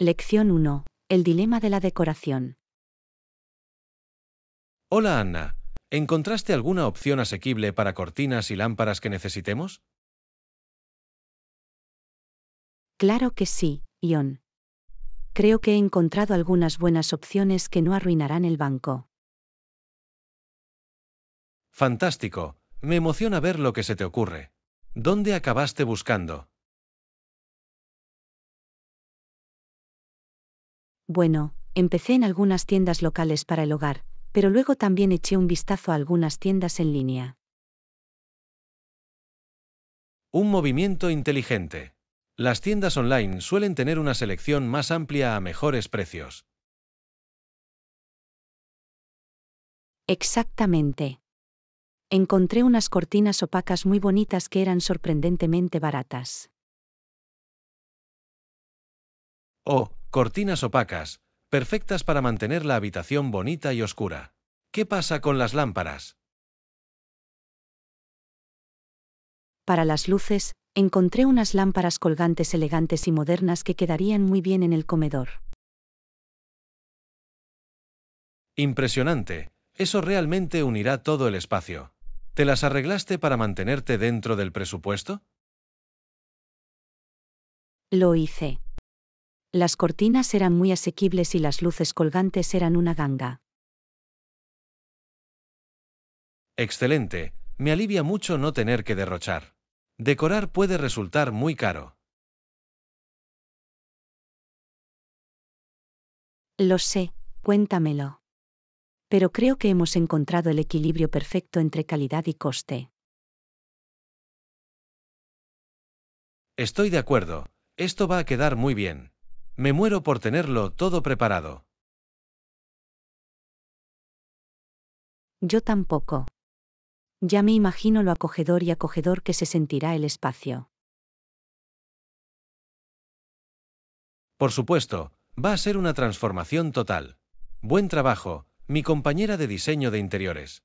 Lección 1. El dilema de la decoración. Hola Anna, ¿encontraste alguna opción asequible para cortinas y lámparas que necesitemos? Claro que sí, Ion. Creo que he encontrado algunas buenas opciones que no arruinarán el banco. Fantástico, me emociona ver lo que se te ocurre. ¿Dónde acabaste buscando? Bueno, empecé en algunas tiendas locales para el hogar, pero luego también eché un vistazo a algunas tiendas en línea. Un movimiento inteligente. Las tiendas online suelen tener una selección más amplia a mejores precios. Exactamente. Encontré unas cortinas opacas muy bonitas que eran sorprendentemente baratas. Oh, Cortinas opacas, perfectas para mantener la habitación bonita y oscura. ¿Qué pasa con las lámparas? Para las luces, encontré unas lámparas colgantes elegantes y modernas que quedarían muy bien en el comedor. Impresionante, eso realmente unirá todo el espacio. ¿Te las arreglaste para mantenerte dentro del presupuesto? Lo hice. Las cortinas eran muy asequibles y las luces colgantes eran una ganga. Excelente, me alivia mucho no tener que derrochar. Decorar puede resultar muy caro. Lo sé, cuéntamelo. Pero creo que hemos encontrado el equilibrio perfecto entre calidad y coste. Estoy de acuerdo, esto va a quedar muy bien. Me muero por tenerlo todo preparado. Yo tampoco. Ya me imagino lo acogedor y acogedor que se sentirá el espacio. Por supuesto, va a ser una transformación total. Buen trabajo, mi compañera de diseño de interiores.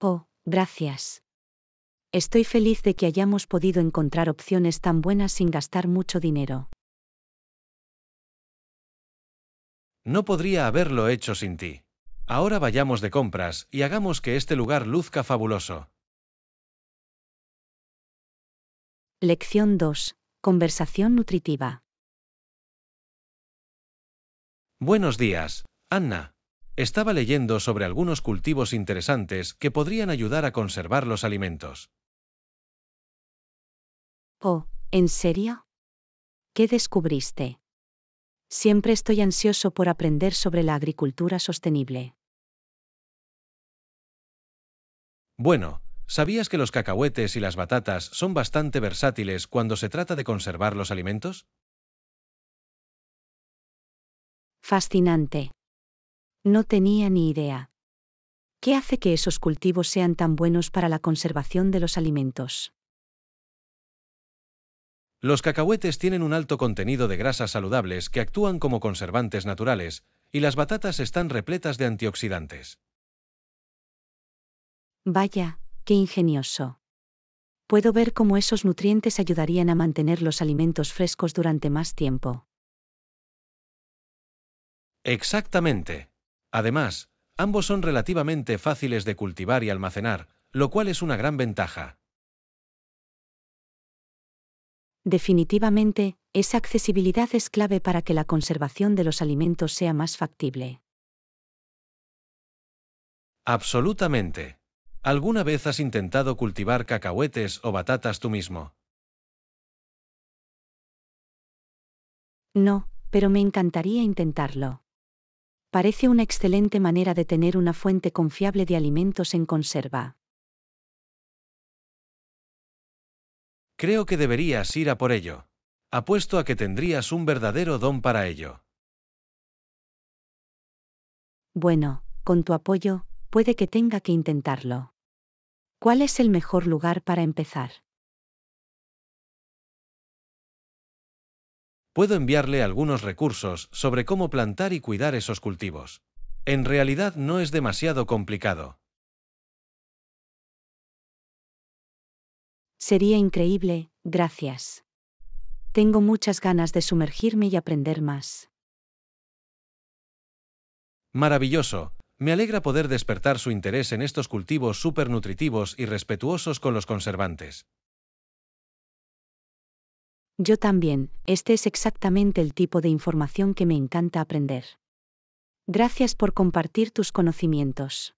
Oh, gracias. Estoy feliz de que hayamos podido encontrar opciones tan buenas sin gastar mucho dinero. No podría haberlo hecho sin ti. Ahora vayamos de compras y hagamos que este lugar luzca fabuloso. Lección 2. Conversación nutritiva. Buenos días, Anna. Estaba leyendo sobre algunos cultivos interesantes que podrían ayudar a conservar los alimentos. Oh, ¿en serio? ¿Qué descubriste? Siempre estoy ansioso por aprender sobre la agricultura sostenible. Bueno, ¿sabías que los cacahuetes y las batatas son bastante versátiles cuando se trata de conservar los alimentos? Fascinante. No tenía ni idea. ¿Qué hace que esos cultivos sean tan buenos para la conservación de los alimentos? Los cacahuetes tienen un alto contenido de grasas saludables que actúan como conservantes naturales, y las batatas están repletas de antioxidantes. Vaya, qué ingenioso. Puedo ver cómo esos nutrientes ayudarían a mantener los alimentos frescos durante más tiempo. Exactamente. Además, ambos son relativamente fáciles de cultivar y almacenar, lo cual es una gran ventaja. Definitivamente, esa accesibilidad es clave para que la conservación de los alimentos sea más factible. Absolutamente. ¿Alguna vez has intentado cultivar cacahuetes o batatas tú mismo? No, pero me encantaría intentarlo. Parece una excelente manera de tener una fuente confiable de alimentos en conserva. Creo que deberías ir a por ello. Apuesto a que tendrías un verdadero don para ello. Bueno, con tu apoyo, puede que tenga que intentarlo. ¿Cuál es el mejor lugar para empezar? Puedo enviarle algunos recursos sobre cómo plantar y cuidar esos cultivos. En realidad no es demasiado complicado. Sería increíble, gracias. Tengo muchas ganas de sumergirme y aprender más. Maravilloso. Me alegra poder despertar su interés en estos cultivos nutritivos y respetuosos con los conservantes. Yo también, este es exactamente el tipo de información que me encanta aprender. Gracias por compartir tus conocimientos.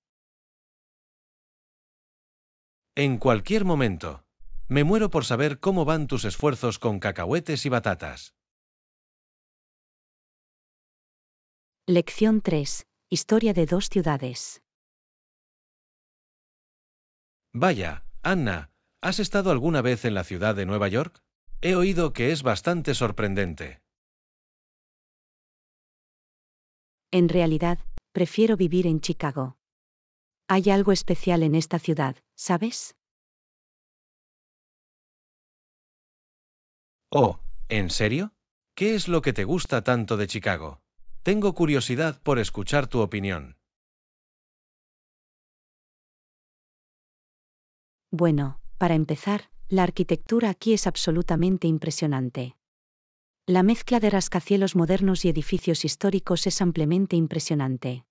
En cualquier momento. Me muero por saber cómo van tus esfuerzos con cacahuetes y batatas. Lección 3. Historia de dos ciudades. Vaya, Anna, ¿has estado alguna vez en la ciudad de Nueva York? He oído que es bastante sorprendente. En realidad, prefiero vivir en Chicago. Hay algo especial en esta ciudad, ¿sabes? Oh, ¿en serio? ¿Qué es lo que te gusta tanto de Chicago? Tengo curiosidad por escuchar tu opinión. Bueno, para empezar, la arquitectura aquí es absolutamente impresionante. La mezcla de rascacielos modernos y edificios históricos es ampliamente impresionante.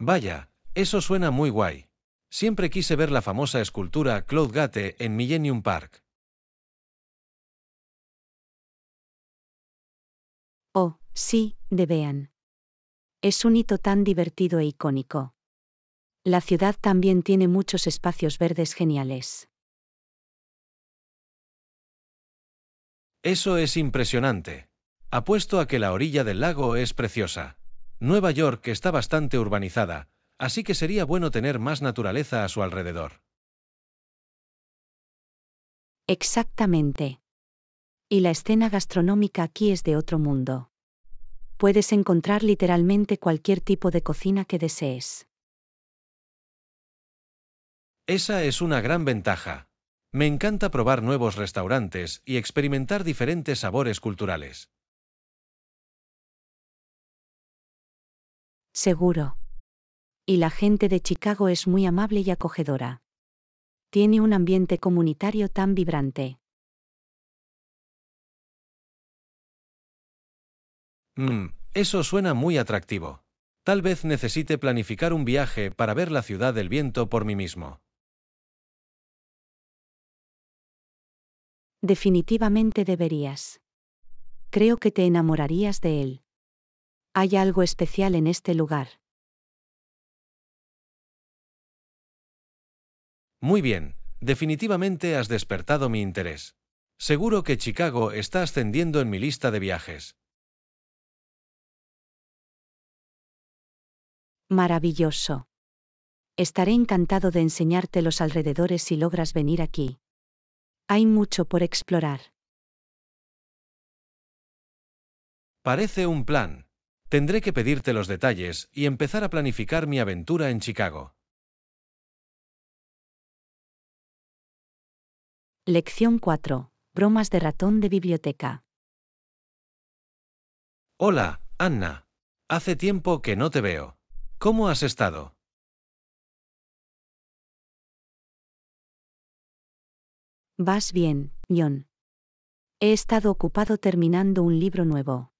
Vaya, eso suena muy guay. Siempre quise ver la famosa escultura Claude Gate en Millennium Park. Oh, sí, de vean. Es un hito tan divertido e icónico. La ciudad también tiene muchos espacios verdes geniales. Eso es impresionante. Apuesto a que la orilla del lago es preciosa. Nueva York está bastante urbanizada, así que sería bueno tener más naturaleza a su alrededor. Exactamente. Y la escena gastronómica aquí es de otro mundo. Puedes encontrar literalmente cualquier tipo de cocina que desees. Esa es una gran ventaja. Me encanta probar nuevos restaurantes y experimentar diferentes sabores culturales. Seguro y la gente de Chicago es muy amable y acogedora. Tiene un ambiente comunitario tan vibrante. Mm, eso suena muy atractivo. Tal vez necesite planificar un viaje para ver la ciudad del viento por mí mismo. Definitivamente deberías. Creo que te enamorarías de él. Hay algo especial en este lugar. Muy bien, definitivamente has despertado mi interés. Seguro que Chicago está ascendiendo en mi lista de viajes. Maravilloso. Estaré encantado de enseñarte los alrededores si logras venir aquí. Hay mucho por explorar. Parece un plan. Tendré que pedirte los detalles y empezar a planificar mi aventura en Chicago. Lección 4. Bromas de ratón de biblioteca. Hola, Anna. Hace tiempo que no te veo. ¿Cómo has estado? Vas bien, John. He estado ocupado terminando un libro nuevo.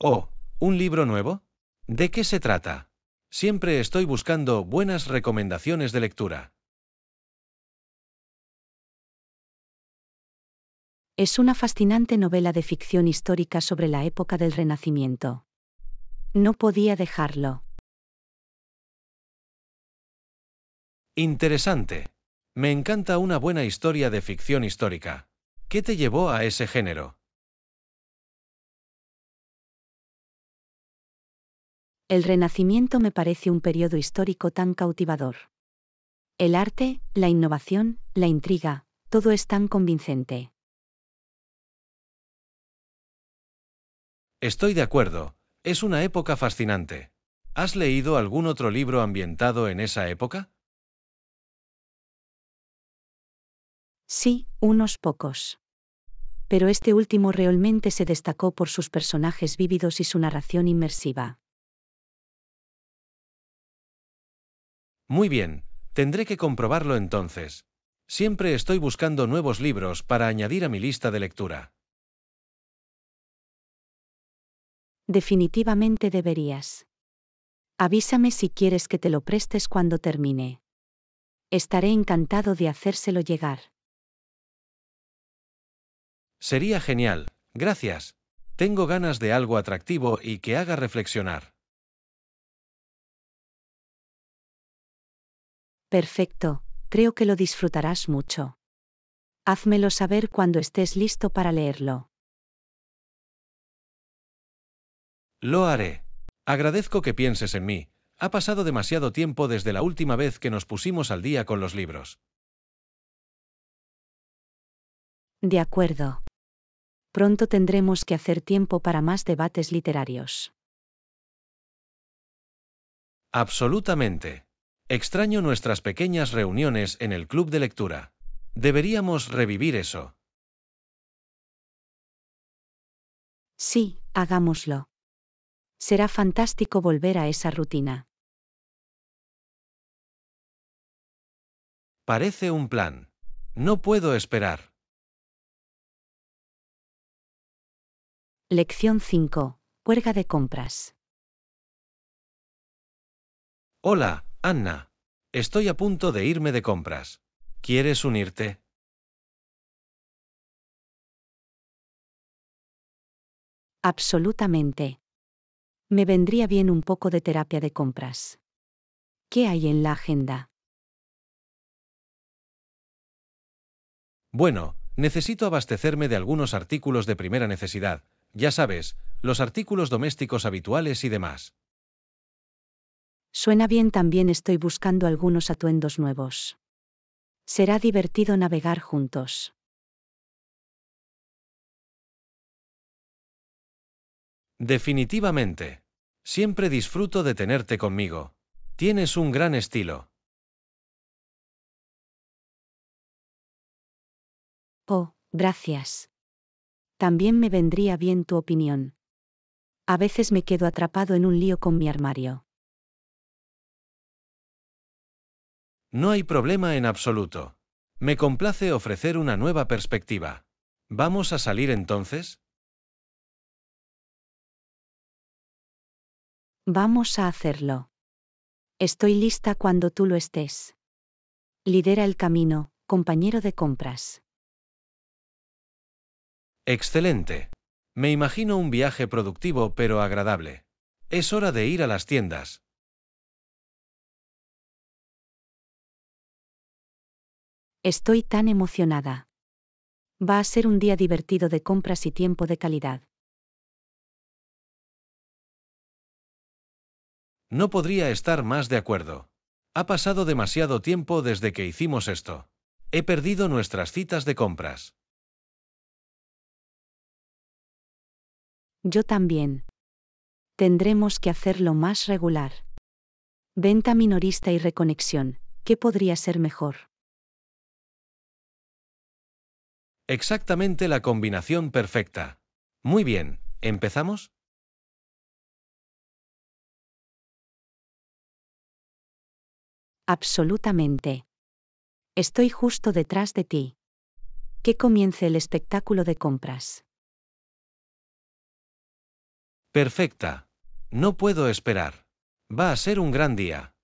Oh, ¿un libro nuevo? ¿De qué se trata? Siempre estoy buscando buenas recomendaciones de lectura. es una fascinante novela de ficción histórica sobre la época del Renacimiento. No podía dejarlo. Interesante. Me encanta una buena historia de ficción histórica. ¿Qué te llevó a ese género? El Renacimiento me parece un periodo histórico tan cautivador. El arte, la innovación, la intriga, todo es tan convincente. Estoy de acuerdo, es una época fascinante. ¿Has leído algún otro libro ambientado en esa época? Sí, unos pocos. Pero este último realmente se destacó por sus personajes vívidos y su narración inmersiva. Muy bien, tendré que comprobarlo entonces. Siempre estoy buscando nuevos libros para añadir a mi lista de lectura. Definitivamente deberías. Avísame si quieres que te lo prestes cuando termine. Estaré encantado de hacérselo llegar. Sería genial, gracias. Tengo ganas de algo atractivo y que haga reflexionar. Perfecto, creo que lo disfrutarás mucho. Házmelo saber cuando estés listo para leerlo. Lo haré. Agradezco que pienses en mí. Ha pasado demasiado tiempo desde la última vez que nos pusimos al día con los libros. De acuerdo. Pronto tendremos que hacer tiempo para más debates literarios. Absolutamente. Extraño nuestras pequeñas reuniones en el club de lectura. Deberíamos revivir eso. Sí, hagámoslo. Será fantástico volver a esa rutina. Parece un plan. No puedo esperar. Lección 5. Puerga de compras. Hola, Anna. Estoy a punto de irme de compras. ¿Quieres unirte? Absolutamente. Me vendría bien un poco de terapia de compras. ¿Qué hay en la agenda? Bueno, necesito abastecerme de algunos artículos de primera necesidad, ya sabes, los artículos domésticos habituales y demás. Suena bien, también estoy buscando algunos atuendos nuevos. Será divertido navegar juntos. Definitivamente. Siempre disfruto de tenerte conmigo. Tienes un gran estilo. Oh, gracias. También me vendría bien tu opinión. A veces me quedo atrapado en un lío con mi armario. No hay problema en absoluto. Me complace ofrecer una nueva perspectiva. ¿Vamos a salir entonces? Vamos a hacerlo. Estoy lista cuando tú lo estés. Lidera el camino, compañero de compras. Excelente. Me imagino un viaje productivo pero agradable. Es hora de ir a las tiendas. Estoy tan emocionada. Va a ser un día divertido de compras y tiempo de calidad. No podría estar más de acuerdo. Ha pasado demasiado tiempo desde que hicimos esto. He perdido nuestras citas de compras. Yo también. Tendremos que hacerlo más regular. Venta minorista y reconexión. ¿Qué podría ser mejor? Exactamente la combinación perfecta. Muy bien, ¿empezamos? Absolutamente. Estoy justo detrás de ti. Que comience el espectáculo de compras. Perfecta. No puedo esperar. Va a ser un gran día.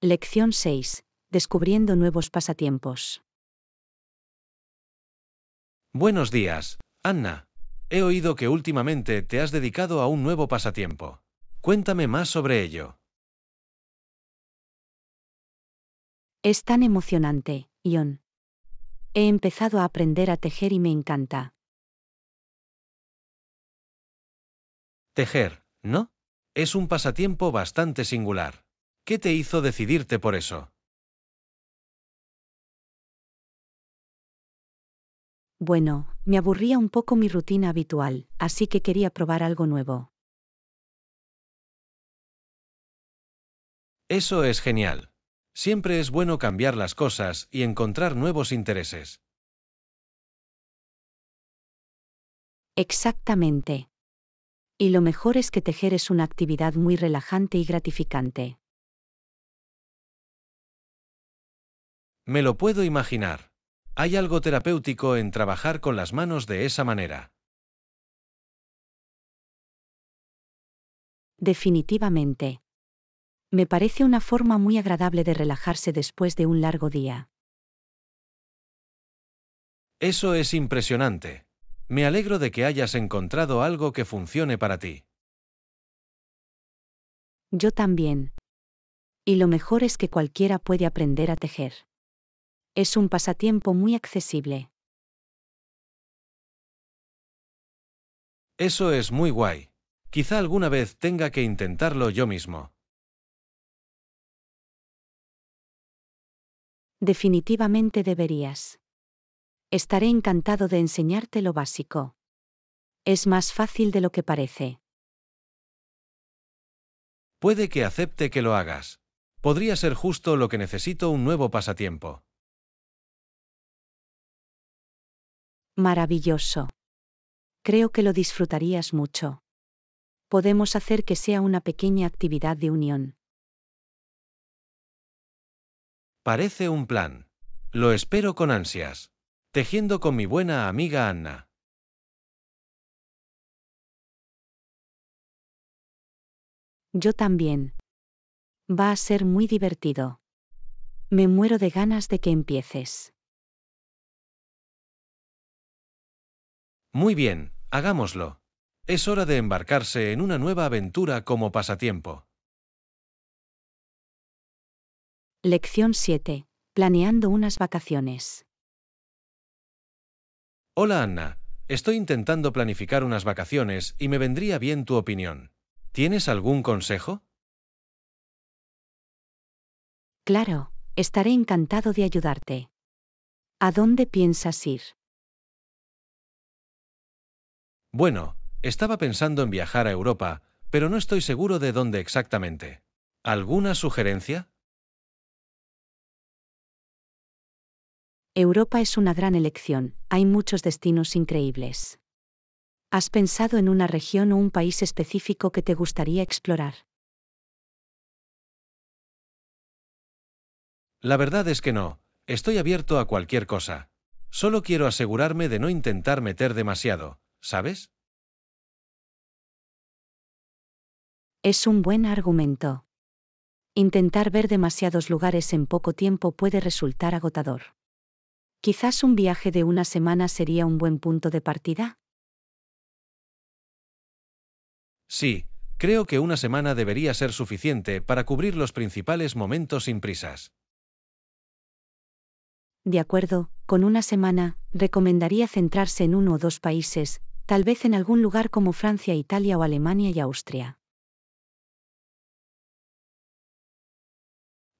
Lección 6. Descubriendo nuevos pasatiempos. Buenos días, Anna. He oído que últimamente te has dedicado a un nuevo pasatiempo. Cuéntame más sobre ello. Es tan emocionante, Ion. He empezado a aprender a tejer y me encanta. Tejer, ¿no? Es un pasatiempo bastante singular. ¿Qué te hizo decidirte por eso? Bueno, me aburría un poco mi rutina habitual, así que quería probar algo nuevo. Eso es genial. Siempre es bueno cambiar las cosas y encontrar nuevos intereses. Exactamente. Y lo mejor es que tejer es una actividad muy relajante y gratificante. Me lo puedo imaginar. Hay algo terapéutico en trabajar con las manos de esa manera. Definitivamente. Me parece una forma muy agradable de relajarse después de un largo día. Eso es impresionante. Me alegro de que hayas encontrado algo que funcione para ti. Yo también. Y lo mejor es que cualquiera puede aprender a tejer. Es un pasatiempo muy accesible. Eso es muy guay. Quizá alguna vez tenga que intentarlo yo mismo. Definitivamente deberías. Estaré encantado de enseñarte lo básico. Es más fácil de lo que parece. Puede que acepte que lo hagas. Podría ser justo lo que necesito un nuevo pasatiempo. Maravilloso. Creo que lo disfrutarías mucho. Podemos hacer que sea una pequeña actividad de unión. Parece un plan. Lo espero con ansias. Tejiendo con mi buena amiga Anna. Yo también. Va a ser muy divertido. Me muero de ganas de que empieces. Muy bien, hagámoslo. Es hora de embarcarse en una nueva aventura como pasatiempo. Lección 7. Planeando unas vacaciones. Hola Anna, estoy intentando planificar unas vacaciones y me vendría bien tu opinión. ¿Tienes algún consejo? Claro, estaré encantado de ayudarte. ¿A dónde piensas ir? Bueno, estaba pensando en viajar a Europa, pero no estoy seguro de dónde exactamente. ¿Alguna sugerencia? Europa es una gran elección, hay muchos destinos increíbles. ¿Has pensado en una región o un país específico que te gustaría explorar? La verdad es que no, estoy abierto a cualquier cosa. Solo quiero asegurarme de no intentar meter demasiado, ¿sabes? Es un buen argumento. Intentar ver demasiados lugares en poco tiempo puede resultar agotador. Quizás un viaje de una semana sería un buen punto de partida. Sí, creo que una semana debería ser suficiente para cubrir los principales momentos sin prisas. De acuerdo, con una semana, recomendaría centrarse en uno o dos países, tal vez en algún lugar como Francia, Italia o Alemania y Austria.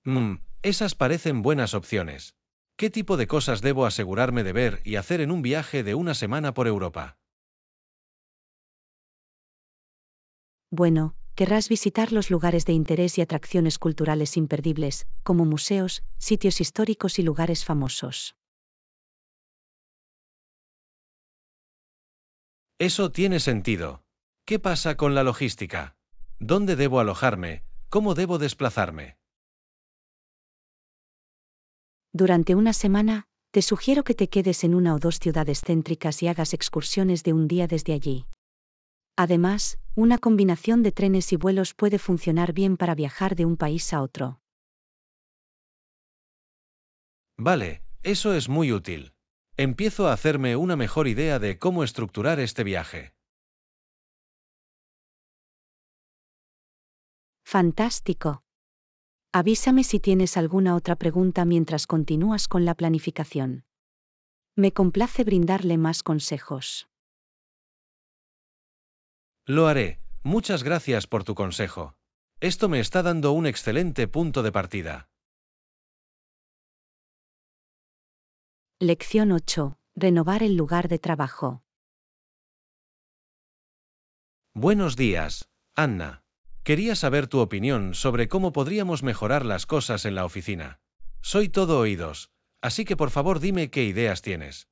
Mmm, esas parecen buenas opciones. ¿Qué tipo de cosas debo asegurarme de ver y hacer en un viaje de una semana por Europa? Bueno, querrás visitar los lugares de interés y atracciones culturales imperdibles, como museos, sitios históricos y lugares famosos. Eso tiene sentido. ¿Qué pasa con la logística? ¿Dónde debo alojarme? ¿Cómo debo desplazarme? Durante una semana, te sugiero que te quedes en una o dos ciudades céntricas y hagas excursiones de un día desde allí. Además, una combinación de trenes y vuelos puede funcionar bien para viajar de un país a otro. Vale, eso es muy útil empiezo a hacerme una mejor idea de cómo estructurar este viaje. Fantástico. Avísame si tienes alguna otra pregunta mientras continúas con la planificación. Me complace brindarle más consejos. Lo haré. Muchas gracias por tu consejo. Esto me está dando un excelente punto de partida. Lección 8. Renovar el lugar de trabajo. Buenos días, Anna. Quería saber tu opinión sobre cómo podríamos mejorar las cosas en la oficina. Soy todo oídos, así que por favor dime qué ideas tienes.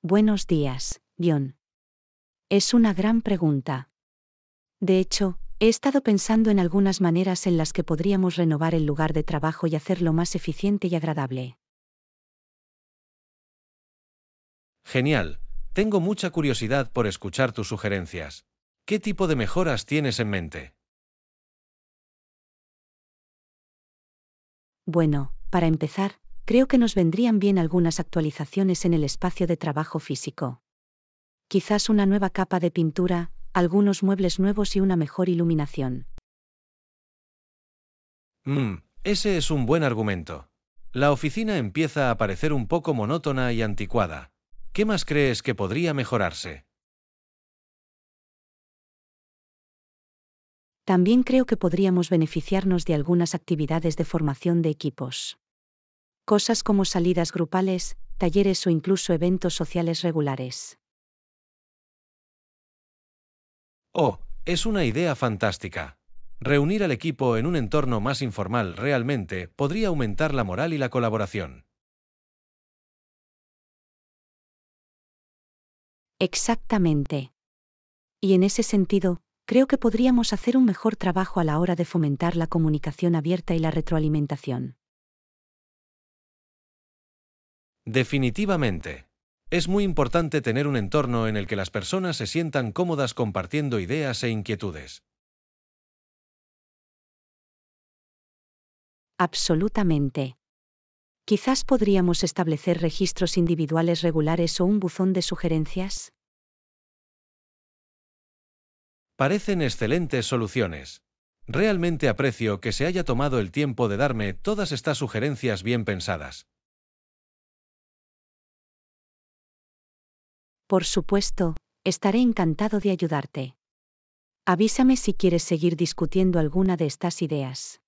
Buenos días, John. Es una gran pregunta. De hecho, He estado pensando en algunas maneras en las que podríamos renovar el lugar de trabajo y hacerlo más eficiente y agradable. Genial. Tengo mucha curiosidad por escuchar tus sugerencias. ¿Qué tipo de mejoras tienes en mente? Bueno, para empezar, creo que nos vendrían bien algunas actualizaciones en el espacio de trabajo físico. Quizás una nueva capa de pintura, algunos muebles nuevos y una mejor iluminación. Mmm, ese es un buen argumento. La oficina empieza a parecer un poco monótona y anticuada. ¿Qué más crees que podría mejorarse? También creo que podríamos beneficiarnos de algunas actividades de formación de equipos. Cosas como salidas grupales, talleres o incluso eventos sociales regulares. Oh, es una idea fantástica. Reunir al equipo en un entorno más informal realmente podría aumentar la moral y la colaboración. Exactamente. Y en ese sentido, creo que podríamos hacer un mejor trabajo a la hora de fomentar la comunicación abierta y la retroalimentación. Definitivamente. Es muy importante tener un entorno en el que las personas se sientan cómodas compartiendo ideas e inquietudes. Absolutamente. Quizás podríamos establecer registros individuales regulares o un buzón de sugerencias. Parecen excelentes soluciones. Realmente aprecio que se haya tomado el tiempo de darme todas estas sugerencias bien pensadas. Por supuesto, estaré encantado de ayudarte. Avísame si quieres seguir discutiendo alguna de estas ideas.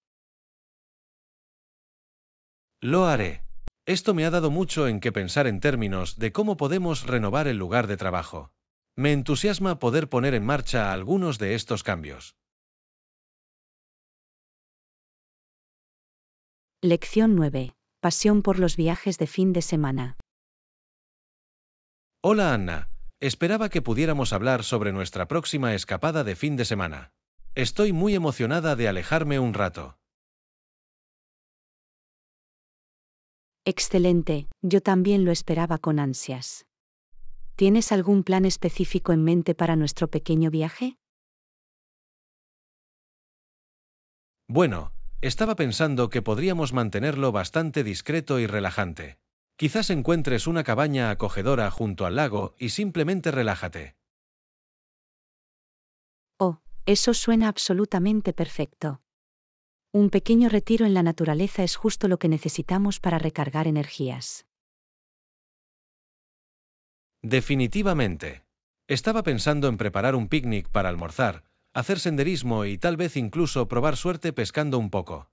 Lo haré. Esto me ha dado mucho en qué pensar en términos de cómo podemos renovar el lugar de trabajo. Me entusiasma poder poner en marcha algunos de estos cambios. Lección 9. Pasión por los viajes de fin de semana. Hola Anna, esperaba que pudiéramos hablar sobre nuestra próxima escapada de fin de semana. Estoy muy emocionada de alejarme un rato. Excelente, yo también lo esperaba con ansias. ¿Tienes algún plan específico en mente para nuestro pequeño viaje? Bueno, estaba pensando que podríamos mantenerlo bastante discreto y relajante. Quizás encuentres una cabaña acogedora junto al lago y simplemente relájate. Oh, eso suena absolutamente perfecto. Un pequeño retiro en la naturaleza es justo lo que necesitamos para recargar energías. Definitivamente. Estaba pensando en preparar un picnic para almorzar, hacer senderismo y tal vez incluso probar suerte pescando un poco.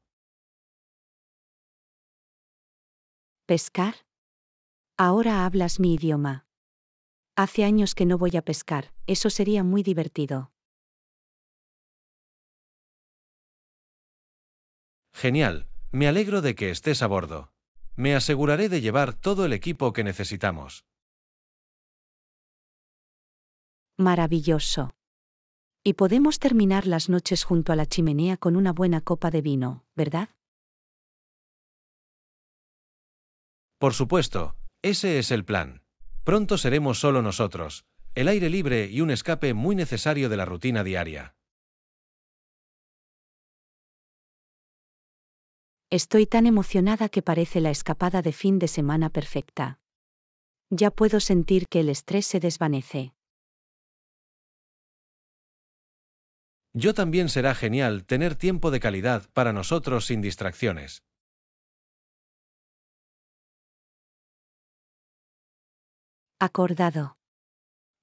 ¿Pescar? Ahora hablas mi idioma. Hace años que no voy a pescar, eso sería muy divertido. Genial, me alegro de que estés a bordo. Me aseguraré de llevar todo el equipo que necesitamos. Maravilloso. Y podemos terminar las noches junto a la chimenea con una buena copa de vino, ¿verdad? Por supuesto, ese es el plan. Pronto seremos solo nosotros, el aire libre y un escape muy necesario de la rutina diaria. Estoy tan emocionada que parece la escapada de fin de semana perfecta. Ya puedo sentir que el estrés se desvanece. Yo también será genial tener tiempo de calidad para nosotros sin distracciones. Acordado.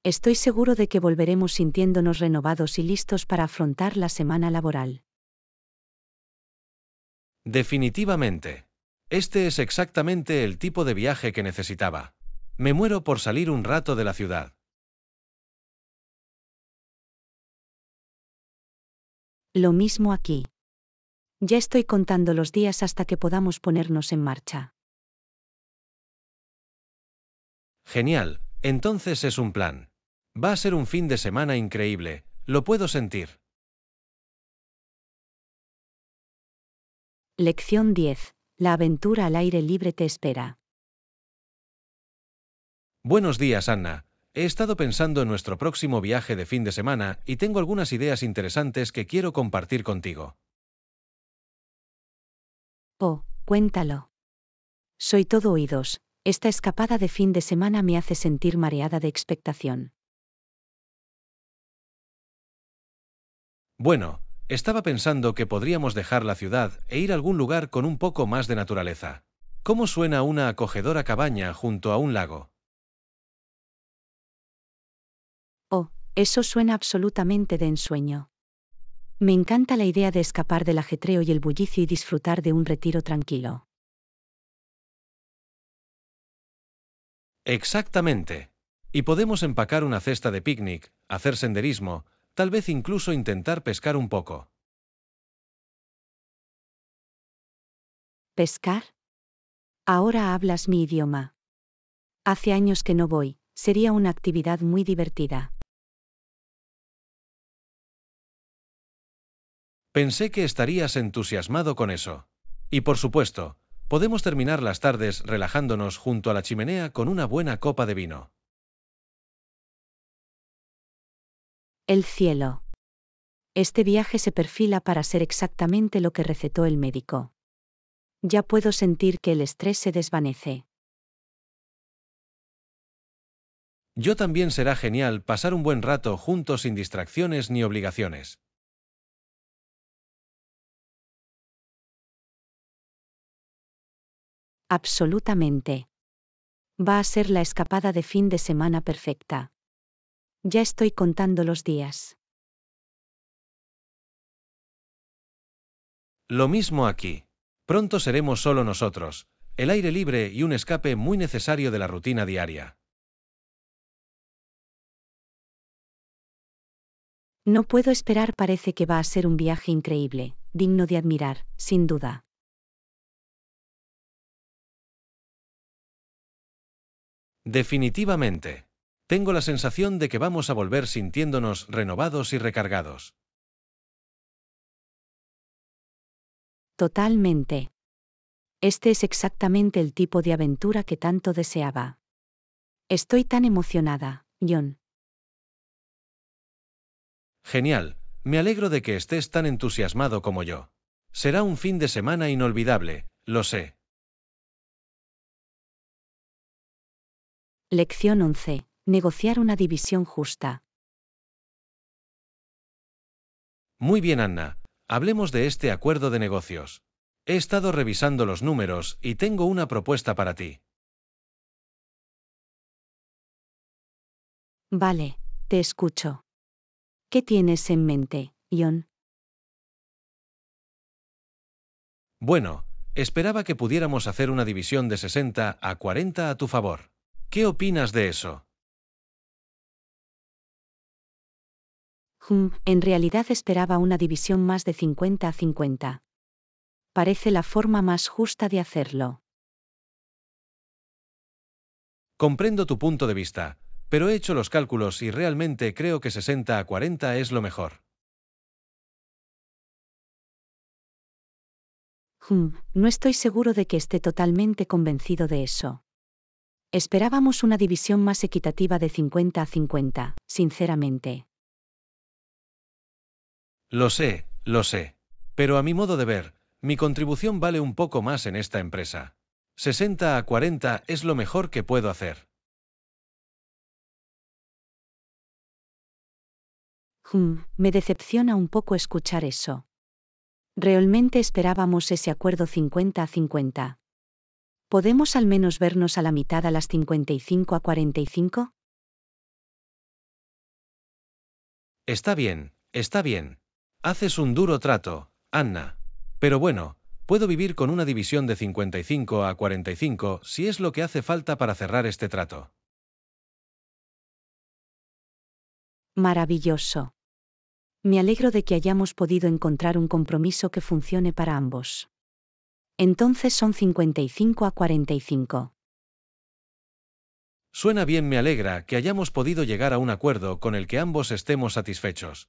Estoy seguro de que volveremos sintiéndonos renovados y listos para afrontar la semana laboral. Definitivamente. Este es exactamente el tipo de viaje que necesitaba. Me muero por salir un rato de la ciudad. Lo mismo aquí. Ya estoy contando los días hasta que podamos ponernos en marcha. Genial, entonces es un plan. Va a ser un fin de semana increíble, lo puedo sentir. Lección 10. La aventura al aire libre te espera. Buenos días, Anna. He estado pensando en nuestro próximo viaje de fin de semana y tengo algunas ideas interesantes que quiero compartir contigo. Oh, cuéntalo. Soy todo oídos. Esta escapada de fin de semana me hace sentir mareada de expectación. Bueno, estaba pensando que podríamos dejar la ciudad e ir a algún lugar con un poco más de naturaleza. ¿Cómo suena una acogedora cabaña junto a un lago? Oh, eso suena absolutamente de ensueño. Me encanta la idea de escapar del ajetreo y el bullicio y disfrutar de un retiro tranquilo. Exactamente. Y podemos empacar una cesta de picnic, hacer senderismo, tal vez incluso intentar pescar un poco. ¿Pescar? Ahora hablas mi idioma. Hace años que no voy, sería una actividad muy divertida. Pensé que estarías entusiasmado con eso. Y por supuesto, podemos terminar las tardes relajándonos junto a la chimenea con una buena copa de vino. El cielo. Este viaje se perfila para ser exactamente lo que recetó el médico. Ya puedo sentir que el estrés se desvanece. Yo también será genial pasar un buen rato juntos sin distracciones ni obligaciones. Absolutamente. Va a ser la escapada de fin de semana perfecta. Ya estoy contando los días. Lo mismo aquí. Pronto seremos solo nosotros, el aire libre y un escape muy necesario de la rutina diaria. No puedo esperar, parece que va a ser un viaje increíble, digno de admirar, sin duda. Definitivamente. Tengo la sensación de que vamos a volver sintiéndonos renovados y recargados. Totalmente. Este es exactamente el tipo de aventura que tanto deseaba. Estoy tan emocionada, John. Genial, me alegro de que estés tan entusiasmado como yo. Será un fin de semana inolvidable, lo sé. Lección 11. Negociar una división justa. Muy bien, Anna. Hablemos de este acuerdo de negocios. He estado revisando los números y tengo una propuesta para ti. Vale, te escucho. ¿Qué tienes en mente, Ion? Bueno, esperaba que pudiéramos hacer una división de 60 a 40 a tu favor. ¿Qué opinas de eso? Hmm, en realidad esperaba una división más de 50 a 50. Parece la forma más justa de hacerlo. Comprendo tu punto de vista, pero he hecho los cálculos y realmente creo que 60 a 40 es lo mejor. Hmm, no estoy seguro de que esté totalmente convencido de eso. Esperábamos una división más equitativa de 50 a 50, sinceramente. Lo sé, lo sé. Pero a mi modo de ver, mi contribución vale un poco más en esta empresa. 60 a 40 es lo mejor que puedo hacer. Hmm, me decepciona un poco escuchar eso. Realmente esperábamos ese acuerdo 50 a 50. ¿Podemos al menos vernos a la mitad a las 55 a 45? Está bien, está bien. Haces un duro trato, Anna. Pero bueno, puedo vivir con una división de 55 a 45 si es lo que hace falta para cerrar este trato. Maravilloso. Me alegro de que hayamos podido encontrar un compromiso que funcione para ambos. Entonces son 55 a 45. Suena bien, me alegra que hayamos podido llegar a un acuerdo con el que ambos estemos satisfechos.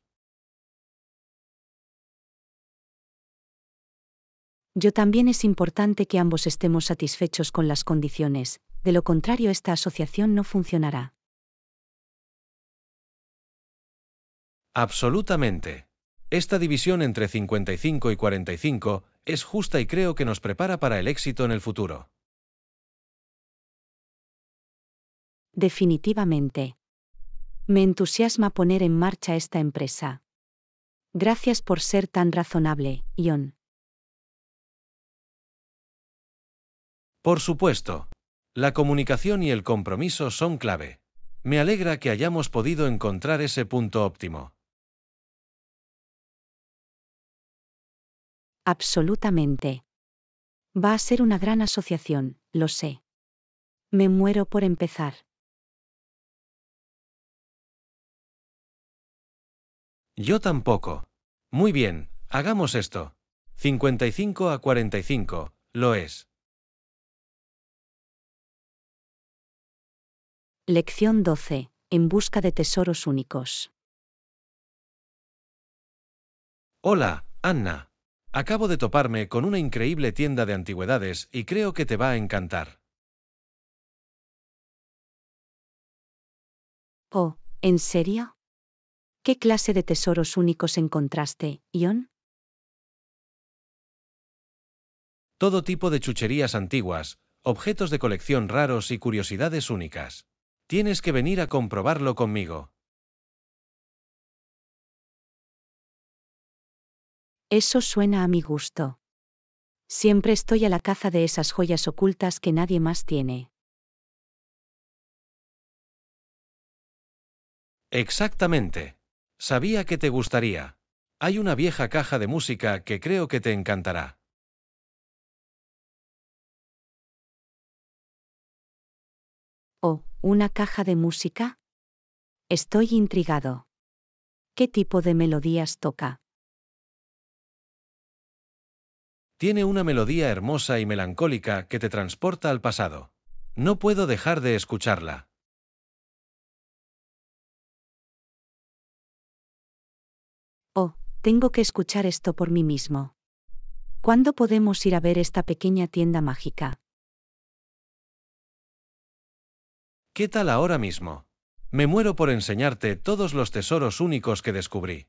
Yo también es importante que ambos estemos satisfechos con las condiciones, de lo contrario esta asociación no funcionará. Absolutamente. Esta división entre 55 y 45 es justa y creo que nos prepara para el éxito en el futuro. Definitivamente. Me entusiasma poner en marcha esta empresa. Gracias por ser tan razonable, Ion. Por supuesto. La comunicación y el compromiso son clave. Me alegra que hayamos podido encontrar ese punto óptimo. Absolutamente. Va a ser una gran asociación, lo sé. Me muero por empezar. Yo tampoco. Muy bien, hagamos esto. 55 a 45, lo es. Lección 12. En busca de tesoros únicos. Hola, Anna. Acabo de toparme con una increíble tienda de antigüedades y creo que te va a encantar. Oh, ¿en serio? ¿Qué clase de tesoros únicos encontraste, Ion? Todo tipo de chucherías antiguas, objetos de colección raros y curiosidades únicas. Tienes que venir a comprobarlo conmigo. Eso suena a mi gusto. Siempre estoy a la caza de esas joyas ocultas que nadie más tiene. Exactamente. Sabía que te gustaría. Hay una vieja caja de música que creo que te encantará. Oh, ¿una caja de música? Estoy intrigado. ¿Qué tipo de melodías toca? Tiene una melodía hermosa y melancólica que te transporta al pasado. No puedo dejar de escucharla. Oh, tengo que escuchar esto por mí mismo. ¿Cuándo podemos ir a ver esta pequeña tienda mágica? ¿Qué tal ahora mismo? Me muero por enseñarte todos los tesoros únicos que descubrí.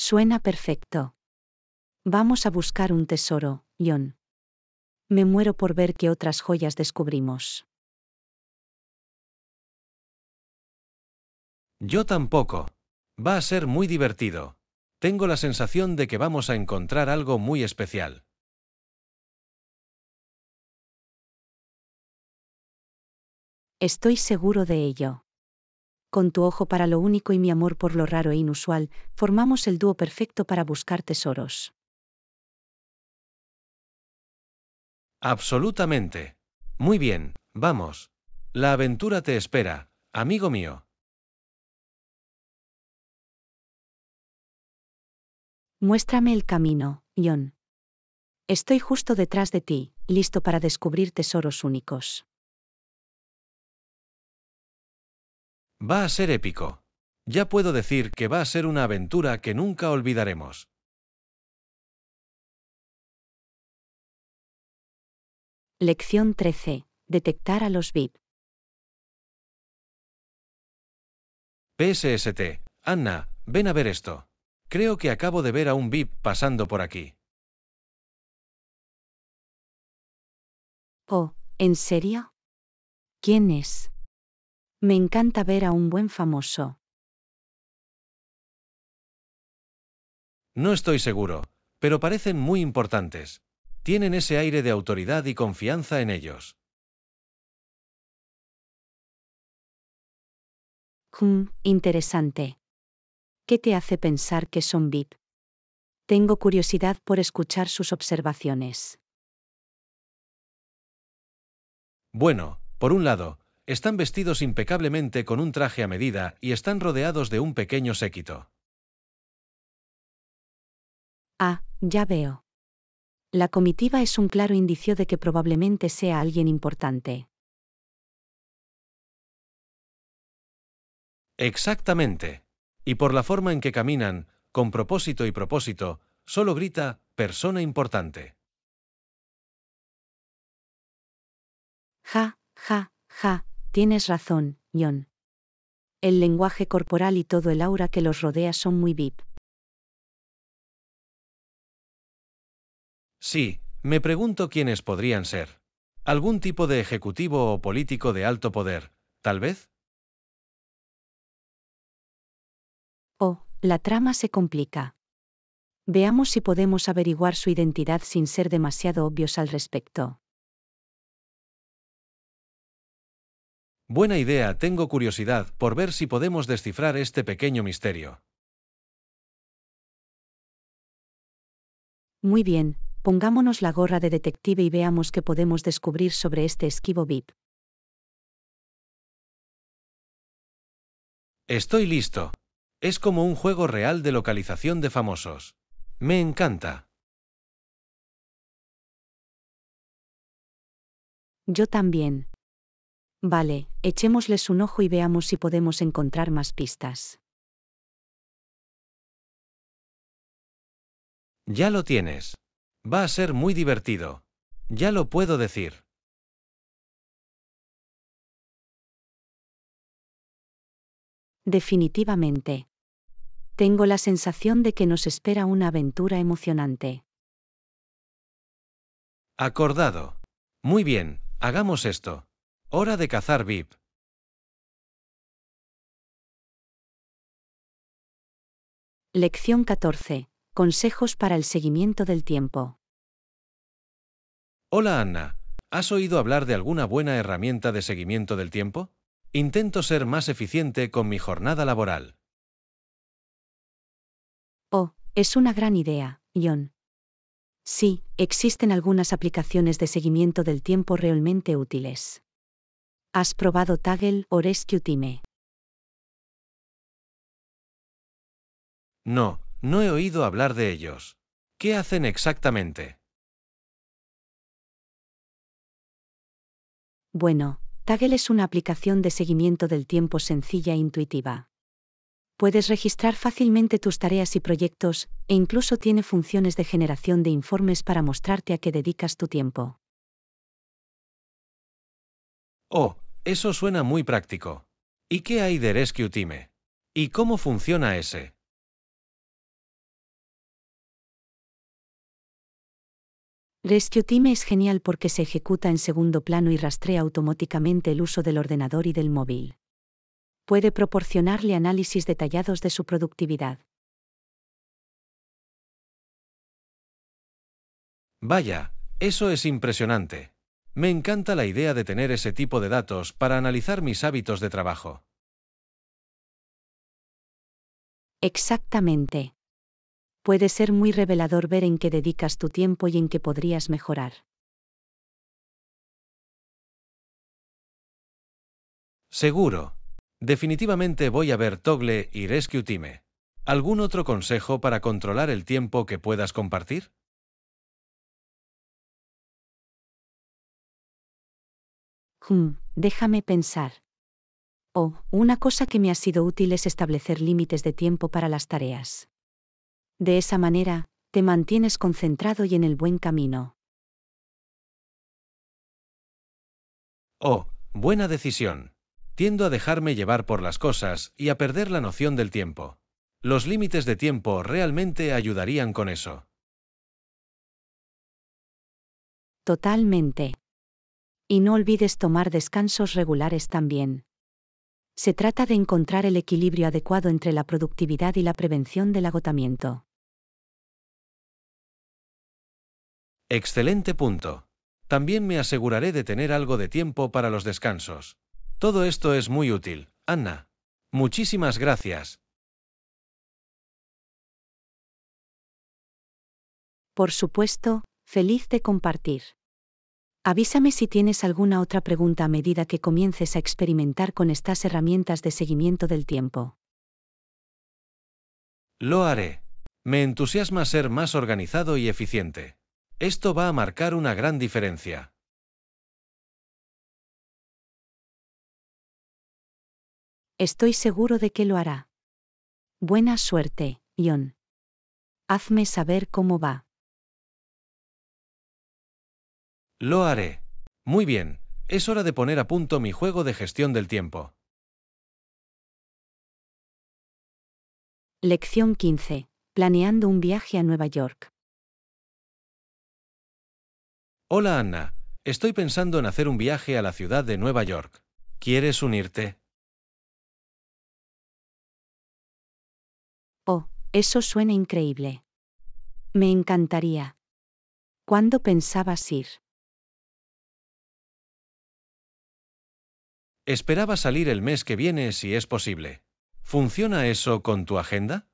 Suena perfecto. Vamos a buscar un tesoro, John. Me muero por ver qué otras joyas descubrimos. Yo tampoco. Va a ser muy divertido. Tengo la sensación de que vamos a encontrar algo muy especial. Estoy seguro de ello con tu ojo para lo único y mi amor por lo raro e inusual, formamos el dúo perfecto para buscar tesoros. Absolutamente. Muy bien, vamos. La aventura te espera, amigo mío. Muéstrame el camino, John. Estoy justo detrás de ti, listo para descubrir tesoros únicos. Va a ser épico. Ya puedo decir que va a ser una aventura que nunca olvidaremos. Lección 13. Detectar a los VIP. PSST. Anna, ven a ver esto. Creo que acabo de ver a un VIP pasando por aquí. Oh, ¿en serio? ¿Quién es? Me encanta ver a un buen famoso. No estoy seguro, pero parecen muy importantes. Tienen ese aire de autoridad y confianza en ellos. Hmm, interesante. ¿Qué te hace pensar que son VIP? Tengo curiosidad por escuchar sus observaciones. Bueno, por un lado, están vestidos impecablemente con un traje a medida y están rodeados de un pequeño séquito. Ah, ya veo. La comitiva es un claro indicio de que probablemente sea alguien importante. Exactamente. Y por la forma en que caminan, con propósito y propósito, solo grita, persona importante. Ja, ja, ja, Tienes razón, John. El lenguaje corporal y todo el aura que los rodea son muy VIP. Sí, me pregunto quiénes podrían ser. ¿Algún tipo de ejecutivo o político de alto poder, tal vez? Oh, la trama se complica. Veamos si podemos averiguar su identidad sin ser demasiado obvios al respecto. Buena idea, tengo curiosidad por ver si podemos descifrar este pequeño misterio. Muy bien, pongámonos la gorra de detective y veamos qué podemos descubrir sobre este esquivo VIP. Estoy listo. Es como un juego real de localización de famosos. Me encanta. Yo también. Vale, echémosles un ojo y veamos si podemos encontrar más pistas. Ya lo tienes. Va a ser muy divertido. Ya lo puedo decir. Definitivamente. Tengo la sensación de que nos espera una aventura emocionante. Acordado. Muy bien, hagamos esto. Hora de cazar VIP. Lección 14. Consejos para el seguimiento del tiempo. Hola Anna. ¿has oído hablar de alguna buena herramienta de seguimiento del tiempo? Intento ser más eficiente con mi jornada laboral. Oh, es una gran idea, John. Sí, existen algunas aplicaciones de seguimiento del tiempo realmente útiles. ¿Has probado Tagel Rescue Time? No, no he oído hablar de ellos. ¿Qué hacen exactamente? Bueno, Tagel es una aplicación de seguimiento del tiempo sencilla e intuitiva. Puedes registrar fácilmente tus tareas y proyectos, e incluso tiene funciones de generación de informes para mostrarte a qué dedicas tu tiempo. Oh, eso suena muy práctico. ¿Y qué hay de RescueTime? ¿Y cómo funciona ese? RescueTime es genial porque se ejecuta en segundo plano y rastrea automáticamente el uso del ordenador y del móvil. Puede proporcionarle análisis detallados de su productividad. Vaya, eso es impresionante. Me encanta la idea de tener ese tipo de datos para analizar mis hábitos de trabajo. Exactamente. Puede ser muy revelador ver en qué dedicas tu tiempo y en qué podrías mejorar. Seguro. Definitivamente voy a ver Toggle y Rescue Time. ¿Algún otro consejo para controlar el tiempo que puedas compartir? Hmm, déjame pensar. Oh, una cosa que me ha sido útil es establecer límites de tiempo para las tareas. De esa manera, te mantienes concentrado y en el buen camino. Oh, buena decisión. Tiendo a dejarme llevar por las cosas y a perder la noción del tiempo. Los límites de tiempo realmente ayudarían con eso. Totalmente. Y no olvides tomar descansos regulares también. Se trata de encontrar el equilibrio adecuado entre la productividad y la prevención del agotamiento. Excelente punto. También me aseguraré de tener algo de tiempo para los descansos. Todo esto es muy útil, Anna. Muchísimas gracias. Por supuesto, feliz de compartir. Avísame si tienes alguna otra pregunta a medida que comiences a experimentar con estas herramientas de seguimiento del tiempo. Lo haré. Me entusiasma ser más organizado y eficiente. Esto va a marcar una gran diferencia. Estoy seguro de que lo hará. Buena suerte, Ion. Hazme saber cómo va. Lo haré. Muy bien, es hora de poner a punto mi juego de gestión del tiempo. Lección 15. Planeando un viaje a Nueva York. Hola Anna, estoy pensando en hacer un viaje a la ciudad de Nueva York. ¿Quieres unirte? Oh, eso suena increíble. Me encantaría. ¿Cuándo pensabas ir? Esperaba salir el mes que viene si es posible. ¿Funciona eso con tu agenda?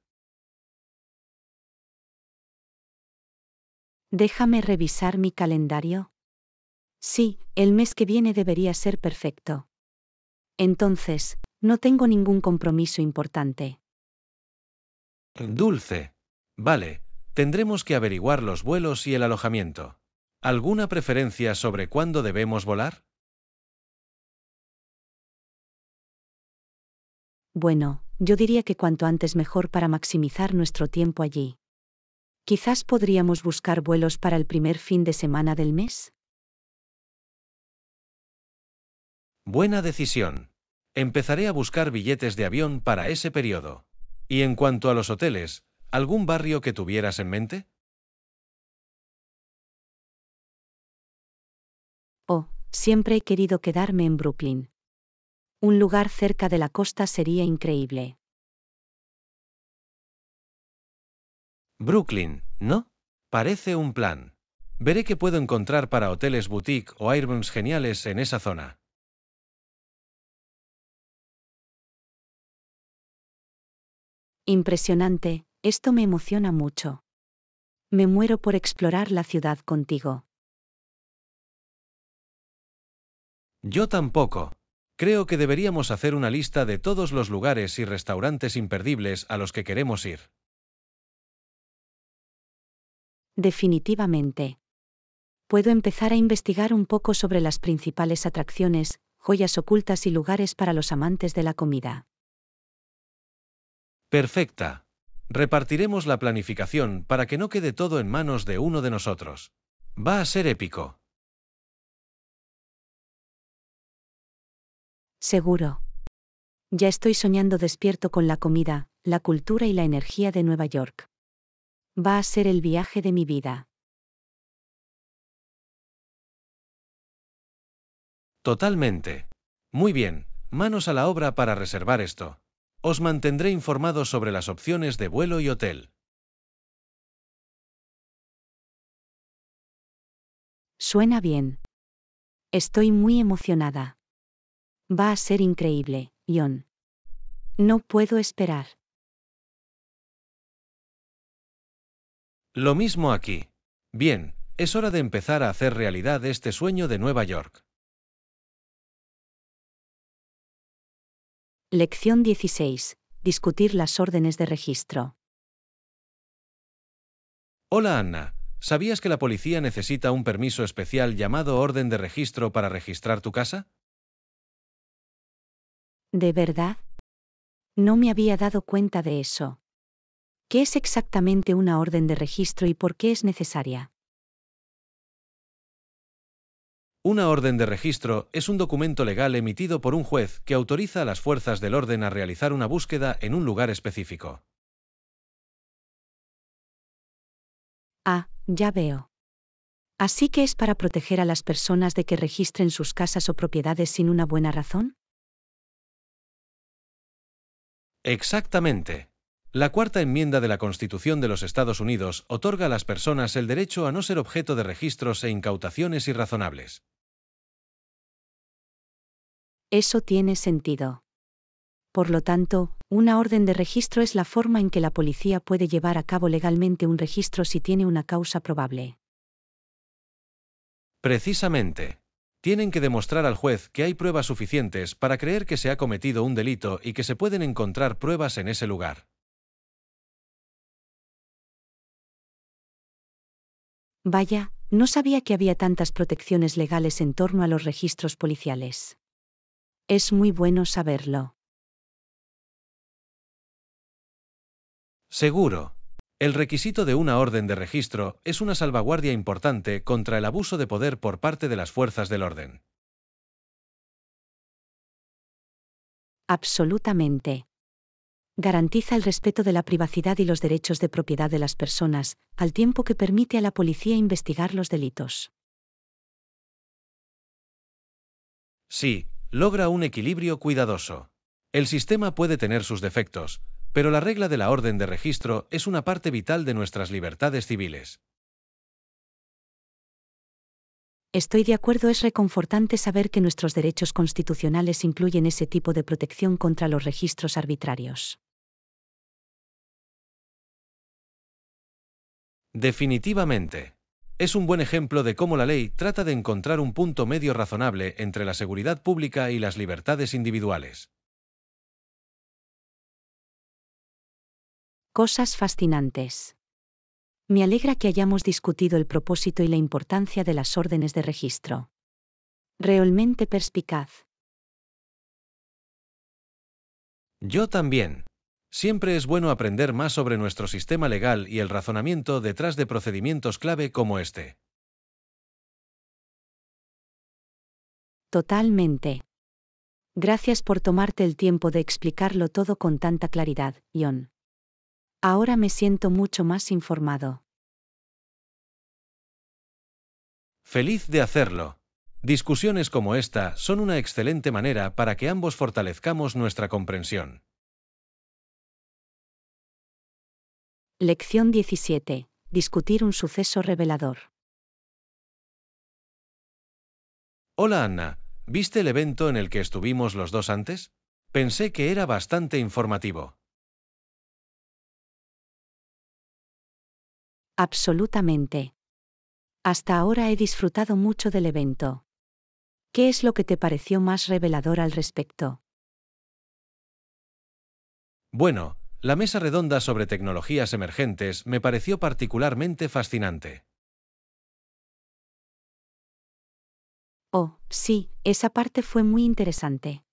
Déjame revisar mi calendario. Sí, el mes que viene debería ser perfecto. Entonces, no tengo ningún compromiso importante. Dulce. Vale, tendremos que averiguar los vuelos y el alojamiento. ¿Alguna preferencia sobre cuándo debemos volar? Bueno, yo diría que cuanto antes mejor para maximizar nuestro tiempo allí. Quizás podríamos buscar vuelos para el primer fin de semana del mes. Buena decisión. Empezaré a buscar billetes de avión para ese periodo. Y en cuanto a los hoteles, ¿algún barrio que tuvieras en mente? Oh, siempre he querido quedarme en Brooklyn, un lugar cerca de la costa sería increíble. Brooklyn, ¿no? Parece un plan. Veré qué puedo encontrar para hoteles boutique o airbnbs geniales en esa zona. Impresionante, esto me emociona mucho. Me muero por explorar la ciudad contigo. Yo tampoco. Creo que deberíamos hacer una lista de todos los lugares y restaurantes imperdibles a los que queremos ir. Definitivamente. Puedo empezar a investigar un poco sobre las principales atracciones, joyas ocultas y lugares para los amantes de la comida. Perfecta. Repartiremos la planificación para que no quede todo en manos de uno de nosotros. Va a ser épico. Seguro. Ya estoy soñando despierto con la comida, la cultura y la energía de Nueva York. Va a ser el viaje de mi vida. Totalmente. Muy bien, manos a la obra para reservar esto. Os mantendré informado sobre las opciones de vuelo y hotel. Suena bien. Estoy muy emocionada. Va a ser increíble, John. No puedo esperar. Lo mismo aquí. Bien, es hora de empezar a hacer realidad este sueño de Nueva York. Lección 16. Discutir las órdenes de registro. Hola Anna, ¿sabías que la policía necesita un permiso especial llamado orden de registro para registrar tu casa? ¿De verdad? No me había dado cuenta de eso. ¿Qué es exactamente una orden de registro y por qué es necesaria? Una orden de registro es un documento legal emitido por un juez que autoriza a las fuerzas del orden a realizar una búsqueda en un lugar específico. Ah, ya veo. Así que es para proteger a las personas de que registren sus casas o propiedades sin una buena razón? Exactamente. La cuarta enmienda de la Constitución de los Estados Unidos otorga a las personas el derecho a no ser objeto de registros e incautaciones irrazonables. Eso tiene sentido. Por lo tanto, una orden de registro es la forma en que la policía puede llevar a cabo legalmente un registro si tiene una causa probable. Precisamente tienen que demostrar al juez que hay pruebas suficientes para creer que se ha cometido un delito y que se pueden encontrar pruebas en ese lugar. Vaya, no sabía que había tantas protecciones legales en torno a los registros policiales. Es muy bueno saberlo. Seguro. El requisito de una orden de registro es una salvaguardia importante contra el abuso de poder por parte de las fuerzas del orden. Absolutamente. Garantiza el respeto de la privacidad y los derechos de propiedad de las personas, al tiempo que permite a la policía investigar los delitos. Sí, logra un equilibrio cuidadoso. El sistema puede tener sus defectos, pero la regla de la orden de registro es una parte vital de nuestras libertades civiles. Estoy de acuerdo, es reconfortante saber que nuestros derechos constitucionales incluyen ese tipo de protección contra los registros arbitrarios. Definitivamente. Es un buen ejemplo de cómo la ley trata de encontrar un punto medio razonable entre la seguridad pública y las libertades individuales. Cosas fascinantes. Me alegra que hayamos discutido el propósito y la importancia de las órdenes de registro. Realmente perspicaz. Yo también. Siempre es bueno aprender más sobre nuestro sistema legal y el razonamiento detrás de procedimientos clave como este. Totalmente. Gracias por tomarte el tiempo de explicarlo todo con tanta claridad, Ion. Ahora me siento mucho más informado. Feliz de hacerlo. Discusiones como esta son una excelente manera para que ambos fortalezcamos nuestra comprensión. Lección 17. Discutir un suceso revelador. Hola Anna, ¿viste el evento en el que estuvimos los dos antes? Pensé que era bastante informativo. Absolutamente. Hasta ahora he disfrutado mucho del evento. ¿Qué es lo que te pareció más revelador al respecto? Bueno, la mesa redonda sobre tecnologías emergentes me pareció particularmente fascinante. Oh, sí, esa parte fue muy interesante.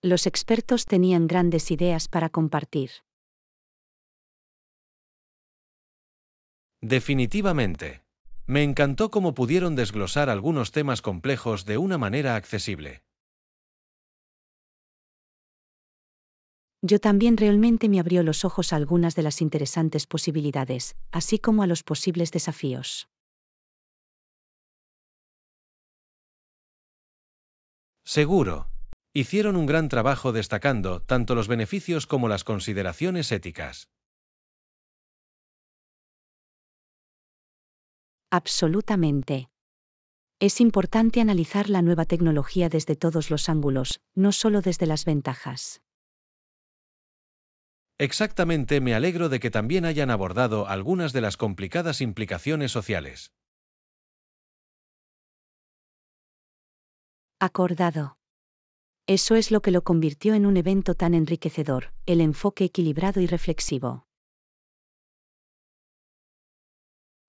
Los expertos tenían grandes ideas para compartir. Definitivamente. Me encantó cómo pudieron desglosar algunos temas complejos de una manera accesible. Yo también realmente me abrió los ojos a algunas de las interesantes posibilidades, así como a los posibles desafíos. Seguro. Hicieron un gran trabajo destacando tanto los beneficios como las consideraciones éticas. Absolutamente. Es importante analizar la nueva tecnología desde todos los ángulos, no solo desde las ventajas. Exactamente, me alegro de que también hayan abordado algunas de las complicadas implicaciones sociales. Acordado. Eso es lo que lo convirtió en un evento tan enriquecedor, el enfoque equilibrado y reflexivo.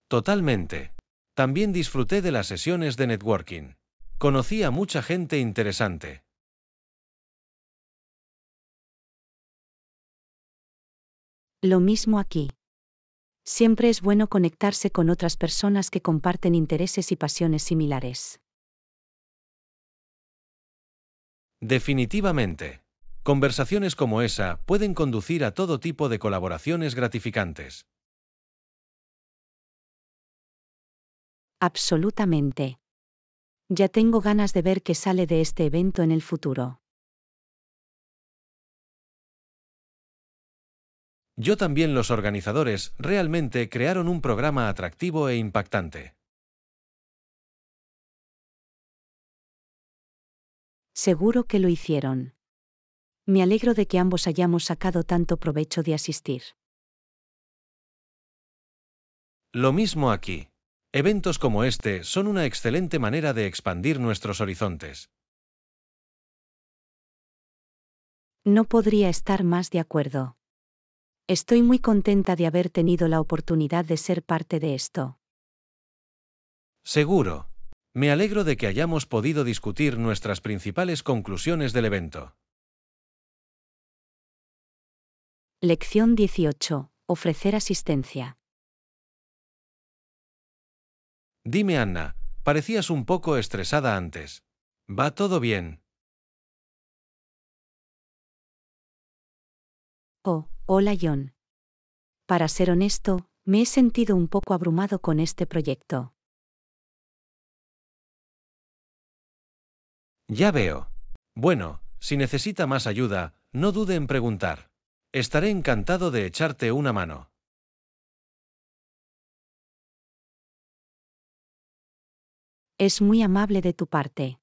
Totalmente. También disfruté de las sesiones de networking. Conocí a mucha gente interesante. Lo mismo aquí. Siempre es bueno conectarse con otras personas que comparten intereses y pasiones similares. Definitivamente. Conversaciones como esa pueden conducir a todo tipo de colaboraciones gratificantes. Absolutamente. Ya tengo ganas de ver qué sale de este evento en el futuro. Yo también los organizadores realmente crearon un programa atractivo e impactante. Seguro que lo hicieron. Me alegro de que ambos hayamos sacado tanto provecho de asistir. Lo mismo aquí. Eventos como este son una excelente manera de expandir nuestros horizontes. No podría estar más de acuerdo. Estoy muy contenta de haber tenido la oportunidad de ser parte de esto. Seguro. Me alegro de que hayamos podido discutir nuestras principales conclusiones del evento. Lección 18. Ofrecer asistencia. Dime, Anna, parecías un poco estresada antes. ¿Va todo bien? Oh, hola John. Para ser honesto, me he sentido un poco abrumado con este proyecto. Ya veo. Bueno, si necesita más ayuda, no dude en preguntar. Estaré encantado de echarte una mano. Es muy amable de tu parte.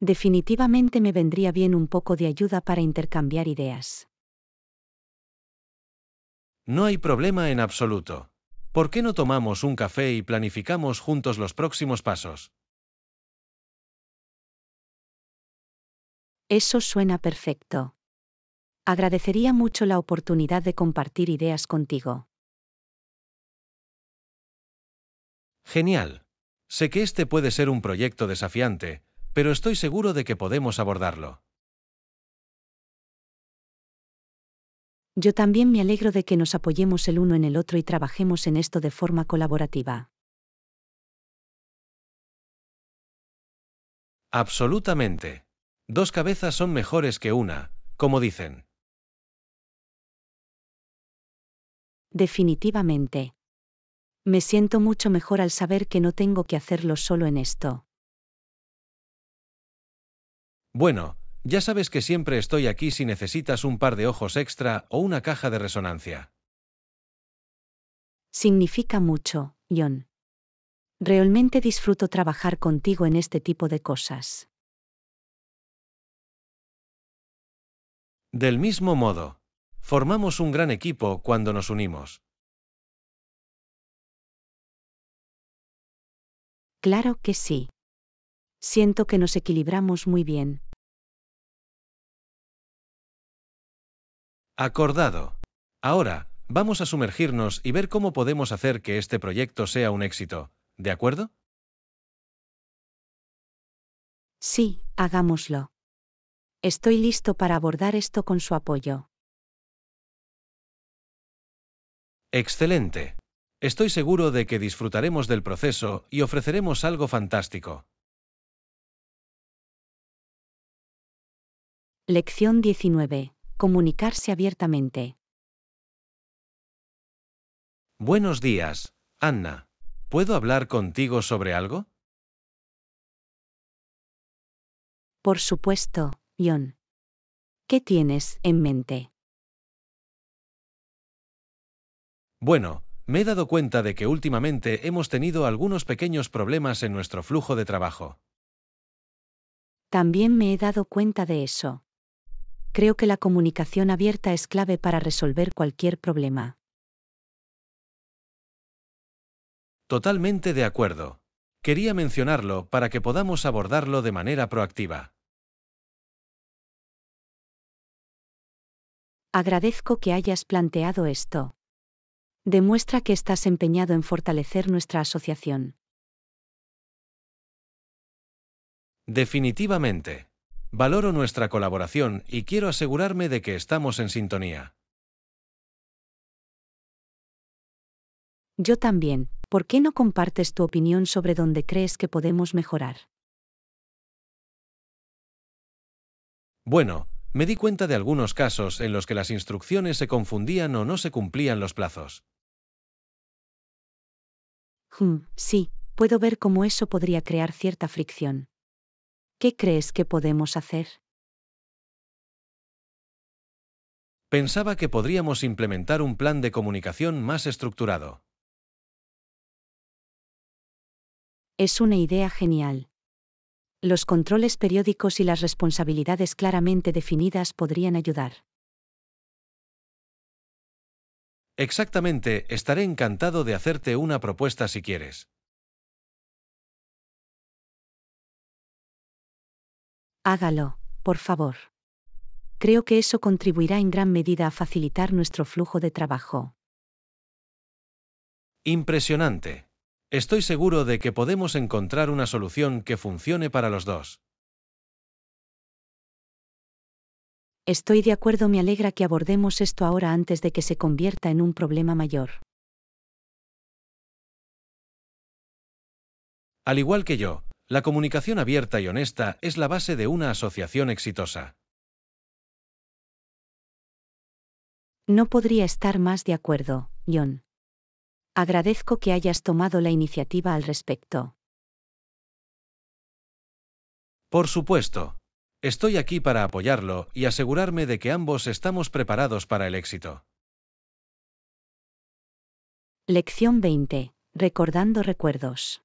Definitivamente me vendría bien un poco de ayuda para intercambiar ideas. No hay problema en absoluto. ¿Por qué no tomamos un café y planificamos juntos los próximos pasos? Eso suena perfecto. Agradecería mucho la oportunidad de compartir ideas contigo. Genial. Sé que este puede ser un proyecto desafiante, pero estoy seguro de que podemos abordarlo. Yo también me alegro de que nos apoyemos el uno en el otro y trabajemos en esto de forma colaborativa. Absolutamente. Dos cabezas son mejores que una, como dicen. Definitivamente. Me siento mucho mejor al saber que no tengo que hacerlo solo en esto. Bueno, ya sabes que siempre estoy aquí si necesitas un par de ojos extra o una caja de resonancia. Significa mucho, John. Realmente disfruto trabajar contigo en este tipo de cosas. Del mismo modo, formamos un gran equipo cuando nos unimos. Claro que sí. Siento que nos equilibramos muy bien. Acordado. Ahora, vamos a sumergirnos y ver cómo podemos hacer que este proyecto sea un éxito, ¿de acuerdo? Sí, hagámoslo. Estoy listo para abordar esto con su apoyo. Excelente. Estoy seguro de que disfrutaremos del proceso y ofreceremos algo fantástico. Lección 19. Comunicarse abiertamente. Buenos días, Anna. ¿Puedo hablar contigo sobre algo? Por supuesto, John. ¿Qué tienes en mente? Bueno, me he dado cuenta de que últimamente hemos tenido algunos pequeños problemas en nuestro flujo de trabajo. También me he dado cuenta de eso. Creo que la comunicación abierta es clave para resolver cualquier problema. Totalmente de acuerdo. Quería mencionarlo para que podamos abordarlo de manera proactiva. Agradezco que hayas planteado esto. Demuestra que estás empeñado en fortalecer nuestra asociación. Definitivamente. Valoro nuestra colaboración y quiero asegurarme de que estamos en sintonía. Yo también, ¿por qué no compartes tu opinión sobre dónde crees que podemos mejorar? Bueno, me di cuenta de algunos casos en los que las instrucciones se confundían o no se cumplían los plazos. Hmm, sí, puedo ver cómo eso podría crear cierta fricción. ¿Qué crees que podemos hacer? Pensaba que podríamos implementar un plan de comunicación más estructurado. Es una idea genial los controles periódicos y las responsabilidades claramente definidas podrían ayudar. Exactamente, estaré encantado de hacerte una propuesta si quieres. Hágalo, por favor. Creo que eso contribuirá en gran medida a facilitar nuestro flujo de trabajo. Impresionante. Estoy seguro de que podemos encontrar una solución que funcione para los dos. Estoy de acuerdo, me alegra que abordemos esto ahora antes de que se convierta en un problema mayor. Al igual que yo, la comunicación abierta y honesta es la base de una asociación exitosa. No podría estar más de acuerdo, John. Agradezco que hayas tomado la iniciativa al respecto. Por supuesto. Estoy aquí para apoyarlo y asegurarme de que ambos estamos preparados para el éxito. Lección 20. Recordando recuerdos.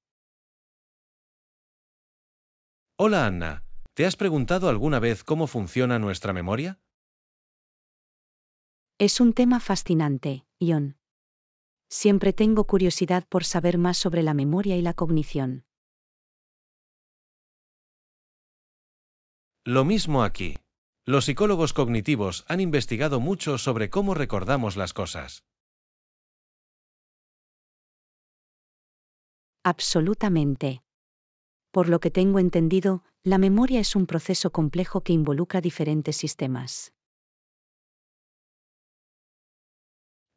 Hola Anna, ¿te has preguntado alguna vez cómo funciona nuestra memoria? Es un tema fascinante, Ion. Siempre tengo curiosidad por saber más sobre la memoria y la cognición. Lo mismo aquí. Los psicólogos cognitivos han investigado mucho sobre cómo recordamos las cosas. Absolutamente. Por lo que tengo entendido, la memoria es un proceso complejo que involucra diferentes sistemas.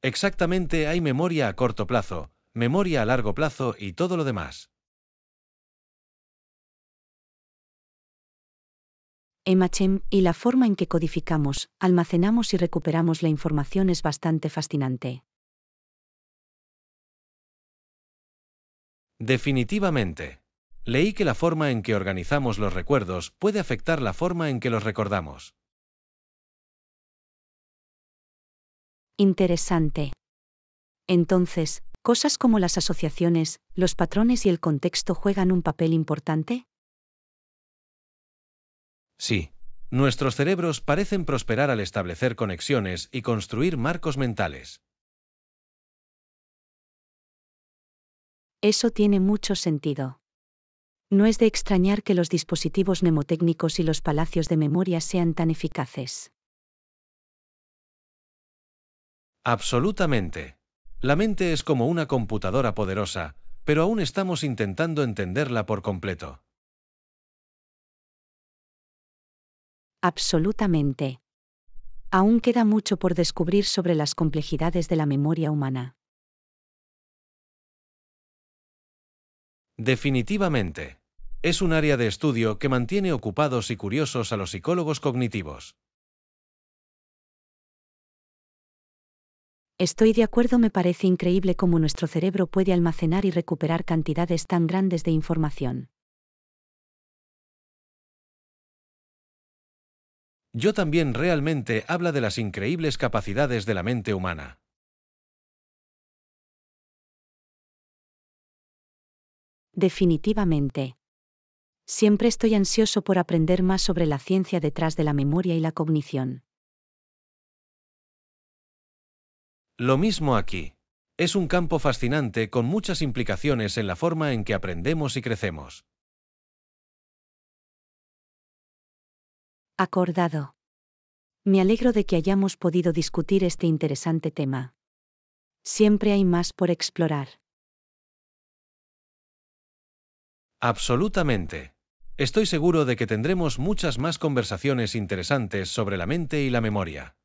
Exactamente hay memoria a corto plazo, memoria a largo plazo y todo lo demás. Emachem y la forma en que codificamos, almacenamos y recuperamos la información es bastante fascinante. Definitivamente. Leí que la forma en que organizamos los recuerdos puede afectar la forma en que los recordamos. Interesante. Entonces, ¿cosas como las asociaciones, los patrones y el contexto juegan un papel importante? Sí. Nuestros cerebros parecen prosperar al establecer conexiones y construir marcos mentales. Eso tiene mucho sentido. No es de extrañar que los dispositivos mnemotécnicos y los palacios de memoria sean tan eficaces. Absolutamente. La mente es como una computadora poderosa, pero aún estamos intentando entenderla por completo. Absolutamente. Aún queda mucho por descubrir sobre las complejidades de la memoria humana. Definitivamente. Es un área de estudio que mantiene ocupados y curiosos a los psicólogos cognitivos. Estoy de acuerdo, me parece increíble cómo nuestro cerebro puede almacenar y recuperar cantidades tan grandes de información. Yo también realmente habla de las increíbles capacidades de la mente humana. Definitivamente. Siempre estoy ansioso por aprender más sobre la ciencia detrás de la memoria y la cognición. Lo mismo aquí. Es un campo fascinante con muchas implicaciones en la forma en que aprendemos y crecemos. Acordado. Me alegro de que hayamos podido discutir este interesante tema. Siempre hay más por explorar. Absolutamente. Estoy seguro de que tendremos muchas más conversaciones interesantes sobre la mente y la memoria.